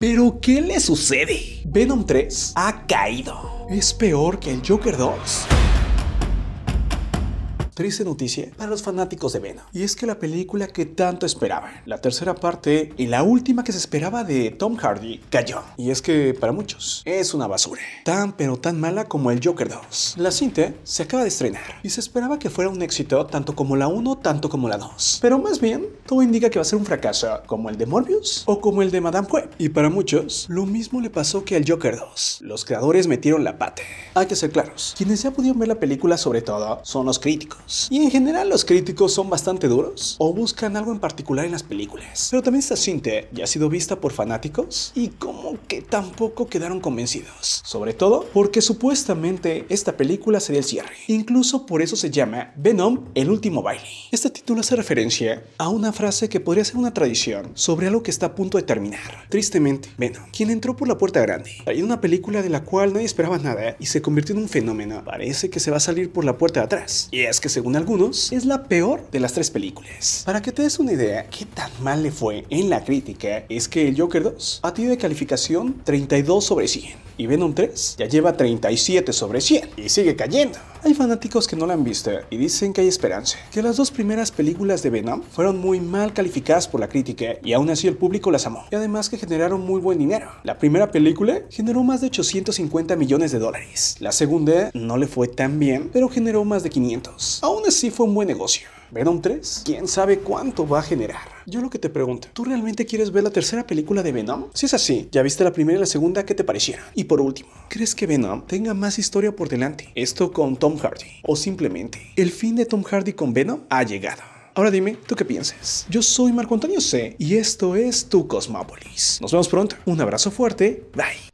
Pero ¿qué le sucede? Venom 3 ha caído. ¿Es peor que el Joker 2? triste noticia para los fanáticos de Venom. Y es que la película que tanto esperaban, la tercera parte y la última que se esperaba de Tom Hardy, cayó. Y es que para muchos es una basura, tan pero tan mala como el Joker 2. La cinta se acaba de estrenar y se esperaba que fuera un éxito tanto como la 1, tanto como la 2. Pero más bien, todo indica que va a ser un fracaso como el de Morbius o como el de Madame Web. Y para muchos, lo mismo le pasó que al Joker 2. Los creadores metieron la pata. Hay que ser claros, quienes ya pudieron ver la película sobre todo son los críticos y en general los críticos son bastante duros o buscan algo en particular en las películas. Pero también esta cinta ya ha sido vista por fanáticos y como que tampoco quedaron convencidos, sobre todo porque supuestamente esta película sería el cierre. Incluso por eso se llama Venom, el último baile. Este título hace referencia a una frase que podría ser una tradición sobre algo que está a punto de terminar. Tristemente, Venom, quien entró por la puerta grande, hay una película de la cual nadie esperaba nada y se convirtió en un fenómeno, parece que se va a salir por la puerta de atrás. Y es que según algunos, es la peor de las tres películas. Para que te des una idea, qué tan mal le fue en la crítica, es que el Joker 2 ha tenido de calificación 32 sobre 100 y Venom 3 ya lleva 37 sobre 100 y sigue cayendo. Hay fanáticos que no la han visto y dicen que hay esperanza, que las dos primeras películas de Venom fueron muy mal calificadas por la crítica y aún así el público las amó, y además que generaron muy buen dinero. La primera película generó más de 850 millones de dólares, la segunda no le fue tan bien, pero generó más de 500. Aún así fue un buen negocio. Venom 3, quién sabe cuánto va a generar. Yo lo que te pregunto, ¿tú realmente quieres ver la tercera película de Venom? Si es así, ya viste la primera y la segunda, ¿qué te parecieron? por último, ¿crees que Venom tenga más historia por delante? Esto con Tom Hardy. O simplemente, el fin de Tom Hardy con Venom ha llegado. Ahora dime, ¿tú qué piensas? Yo soy Marco Antonio C. y esto es Tu Cosmópolis. Nos vemos pronto. Un abrazo fuerte. Bye.